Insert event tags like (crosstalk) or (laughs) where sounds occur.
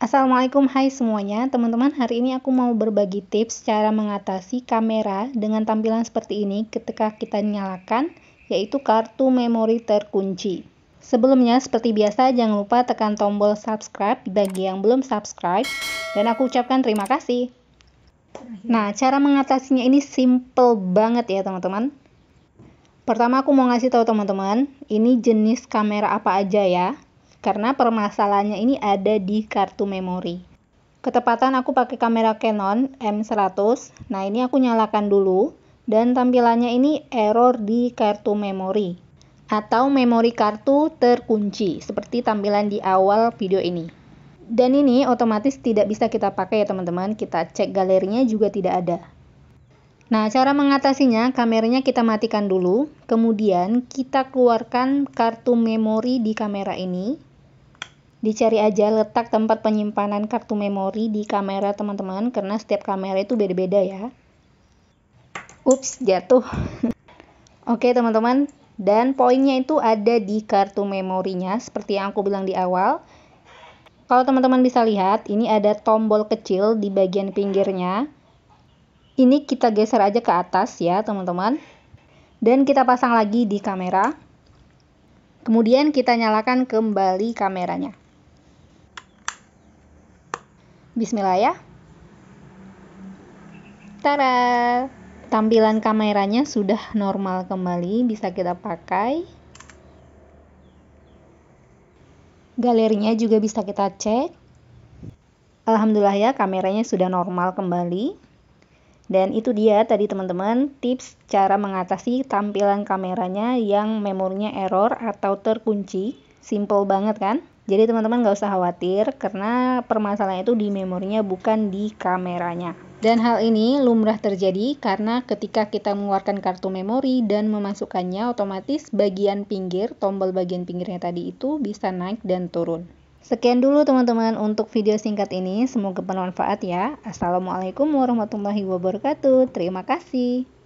Assalamualaikum hai semuanya Teman-teman hari ini aku mau berbagi tips cara mengatasi kamera dengan tampilan seperti ini ketika kita nyalakan yaitu kartu memori terkunci Sebelumnya seperti biasa jangan lupa tekan tombol subscribe bagi yang belum subscribe dan aku ucapkan terima kasih Nah cara mengatasinya ini simple banget ya teman-teman Pertama aku mau ngasih tahu teman-teman ini jenis kamera apa aja ya karena permasalahannya ini ada di kartu memori. Ketepatan aku pakai kamera Canon M100. Nah, ini aku nyalakan dulu dan tampilannya ini error di kartu memori atau memori kartu terkunci seperti tampilan di awal video ini. Dan ini otomatis tidak bisa kita pakai ya teman-teman, kita cek galerinya juga tidak ada. Nah, cara mengatasinya, kameranya kita matikan dulu, kemudian kita keluarkan kartu memori di kamera ini, dicari aja letak tempat penyimpanan kartu memori di kamera teman-teman karena setiap kamera itu beda-beda ya ups jatuh (laughs) oke teman-teman dan poinnya itu ada di kartu memorinya seperti yang aku bilang di awal kalau teman-teman bisa lihat ini ada tombol kecil di bagian pinggirnya ini kita geser aja ke atas ya teman-teman dan kita pasang lagi di kamera kemudian kita nyalakan kembali kameranya Bismillah ya. Tara, tampilan kameranya sudah normal kembali, bisa kita pakai. Galerinya juga bisa kita cek. Alhamdulillah ya, kameranya sudah normal kembali. Dan itu dia tadi teman-teman tips cara mengatasi tampilan kameranya yang memorinya error atau terkunci. Simple banget kan? Jadi teman-teman nggak usah khawatir karena permasalahan itu di memorinya bukan di kameranya. Dan hal ini lumrah terjadi karena ketika kita mengeluarkan kartu memori dan memasukkannya otomatis bagian pinggir, tombol bagian pinggirnya tadi itu bisa naik dan turun. Sekian dulu teman-teman untuk video singkat ini. Semoga bermanfaat ya. Assalamualaikum warahmatullahi wabarakatuh. Terima kasih.